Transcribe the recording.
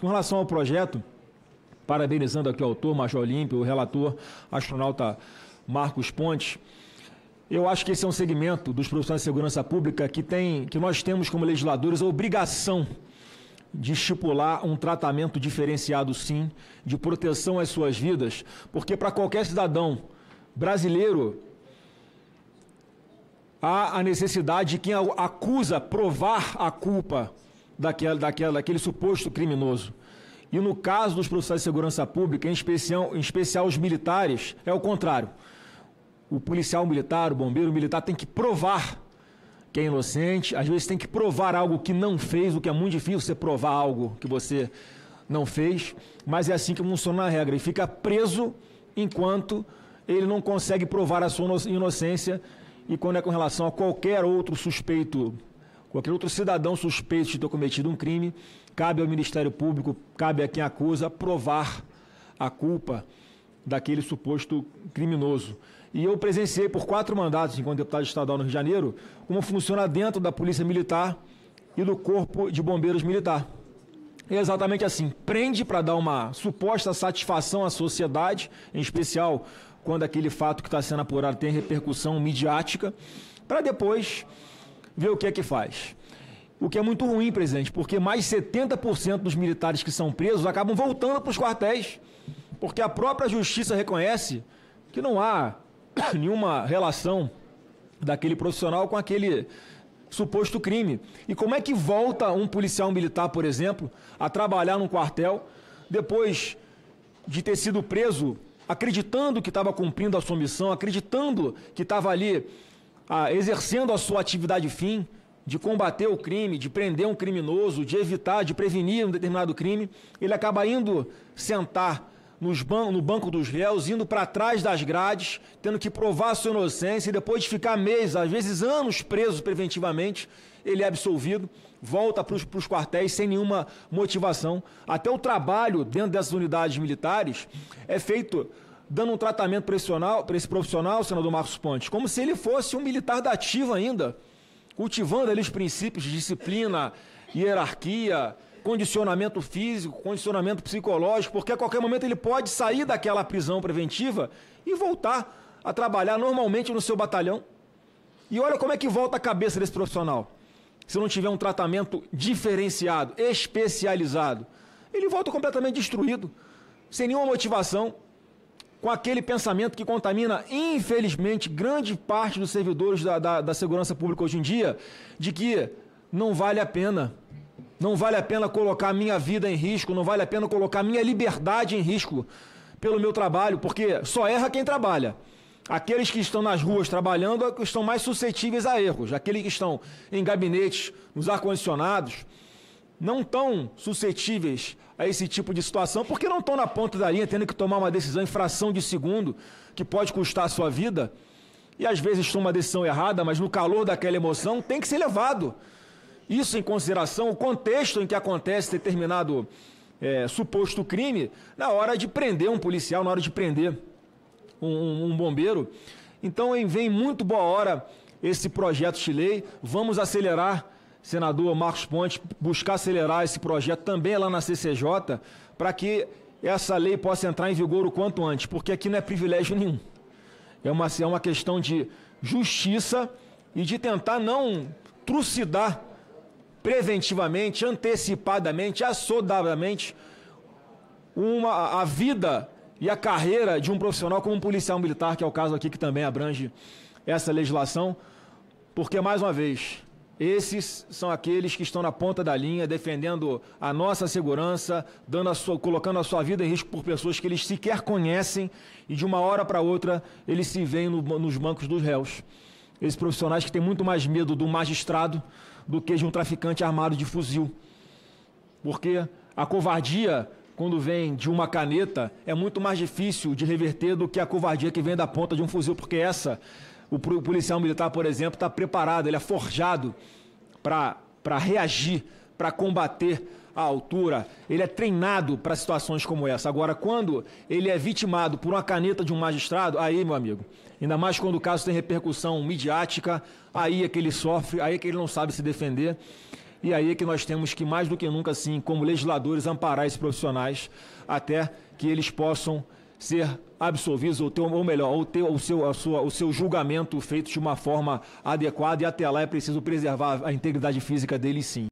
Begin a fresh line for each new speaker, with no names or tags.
Com relação ao projeto, parabenizando aqui o autor, Major Olímpio, o relator, astronauta Marcos Pontes, eu acho que esse é um segmento dos profissionais de segurança pública que, tem, que nós temos como legisladores a obrigação de estipular um tratamento diferenciado, sim, de proteção às suas vidas, porque para qualquer cidadão brasileiro há a necessidade de quem acusa provar a culpa daquela, daquela, daquele suposto criminoso. E no caso dos profissionais de segurança pública, em especial, em especial os militares, é o contrário. O policial militar, o bombeiro militar tem que provar que é inocente, às vezes tem que provar algo que não fez, o que é muito difícil você provar algo que você não fez, mas é assim que funciona a regra. ele fica preso enquanto ele não consegue provar a sua inocência. E quando é com relação a qualquer outro suspeito ou aquele outro cidadão suspeito de ter cometido um crime, cabe ao Ministério Público, cabe a quem acusa, provar a culpa daquele suposto criminoso. E eu presenciei por quatro mandatos, enquanto deputado estadual no Rio de Janeiro, como funciona dentro da Polícia Militar e do Corpo de Bombeiros Militar. É exatamente assim: prende para dar uma suposta satisfação à sociedade, em especial quando aquele fato que está sendo apurado tem repercussão midiática, para depois ver o que é que faz. O que é muito ruim, presidente, porque mais 70% dos militares que são presos acabam voltando para os quartéis, porque a própria justiça reconhece que não há nenhuma relação daquele profissional com aquele suposto crime. E como é que volta um policial militar, por exemplo, a trabalhar num quartel depois de ter sido preso, acreditando que estava cumprindo a sua missão, acreditando que estava ali a ah, exercendo a sua atividade fim? de combater o crime, de prender um criminoso, de evitar, de prevenir um determinado crime, ele acaba indo sentar ban no banco dos réus, indo para trás das grades, tendo que provar sua inocência e depois de ficar meses, às vezes anos preso preventivamente, ele é absolvido, volta para os quartéis sem nenhuma motivação. Até o trabalho dentro dessas unidades militares é feito dando um tratamento profissional para esse profissional, senador Marcos Pontes, como se ele fosse um militar da ativa ainda cultivando ali os princípios de disciplina, hierarquia, condicionamento físico, condicionamento psicológico, porque a qualquer momento ele pode sair daquela prisão preventiva e voltar a trabalhar normalmente no seu batalhão. E olha como é que volta a cabeça desse profissional. Se não tiver um tratamento diferenciado, especializado, ele volta completamente destruído, sem nenhuma motivação, com aquele pensamento que contamina, infelizmente, grande parte dos servidores da, da, da, segurança pública hoje em dia, de que não vale a pena. Não vale a pena colocar minha vida em risco, não vale a pena colocar minha liberdade em risco pelo meu trabalho, porque só erra quem trabalha. Aqueles que estão nas ruas trabalhando é estão mais suscetíveis a erros. Aqueles que estão em gabinetes, nos ar-condicionados, não tão suscetíveis a esse tipo de situação, porque não estão na ponta da linha, tendo que tomar uma decisão em fração de segundo, que pode custar a sua vida, e às vezes toma uma decisão errada, mas no calor daquela emoção tem que ser levado. Isso em consideração o contexto em que acontece determinado é, suposto crime, na hora de prender um policial, na hora de prender um, um, um bombeiro. Então vem muito boa hora esse projeto de lei, vamos acelerar senador Marcos Pontes buscar acelerar esse projeto também lá na CCJ para que essa lei possa entrar em vigor o quanto antes, porque aqui não é privilégio nenhum. É uma, é uma questão de justiça e de tentar não trucidar preventivamente, antecipadamente, assodadamente uma, a vida e a carreira de um profissional como um policial militar, que é o caso aqui que também abrange essa legislação, porque, mais uma vez, esses são aqueles que estão na ponta da linha, defendendo a nossa segurança, dando a sua, colocando a sua vida em risco por pessoas que eles sequer conhecem e de uma hora para outra eles se veem no, nos bancos dos réus. Esses profissionais que têm muito mais medo do magistrado do que de um traficante armado de fuzil. Porque a covardia, quando vem de uma caneta, é muito mais difícil de reverter do que a covardia que vem da ponta de um fuzil, porque essa o policial militar, por exemplo, está preparado, ele é forjado para reagir, para combater a altura, ele é treinado para situações como essa. Agora, quando ele é vitimado por uma caneta de um magistrado, aí, meu amigo, ainda mais quando o caso tem repercussão midiática, aí é que ele sofre, aí é que ele não sabe se defender. E aí é que nós temos que, mais do que nunca, assim, como legisladores, amparar esses profissionais até que eles possam ser absolvidos ou ter ou melhor ou ter o seu, sua, o seu julgamento feito de uma forma adequada e até lá é preciso preservar a integridade física dele sim.